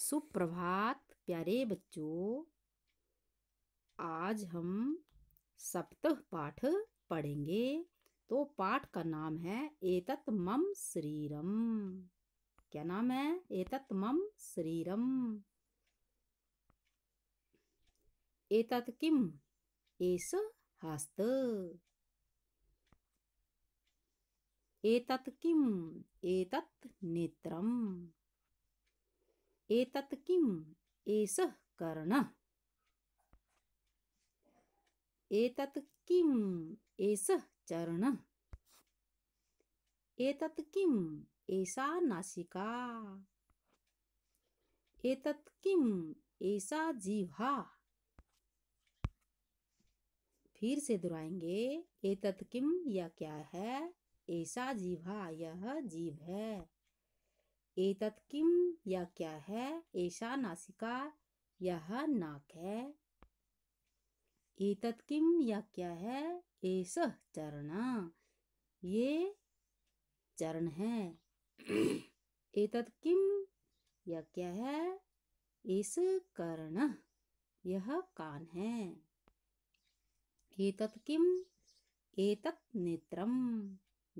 सुप्रभात प्यारे बच्चों आज हम सप्तः पाठ पढ़ेंगे तो पाठ का नाम है एतत् मम शरीरम क्या नाम है एतत् मम शरीरम एतत् किम एस हस्त एतत् किम एतत् नेत्रम एतत् किम् एषः कर्णः एतत् किम् एषः चरणः एतत् किम् एषा नासिका एतत् किम् एषा जीवा फिर से दोहराएंगे एतत् किम या क्या है ऐसा जीव है यह जीव है एतत किम या क्या है ऐसा नासिका यह नाक है एतत किम या क्या है एस चरण ये चरण है एतत किम या क्या है इस कर्ण यह कान है एतत किम एतत नेत्रम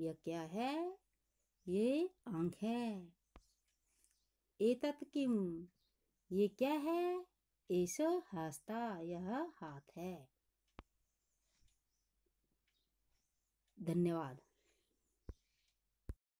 यह क्या है ये आंख है एतत किम ये क्या है एस हस्ता यह हाथ है धन्यवाद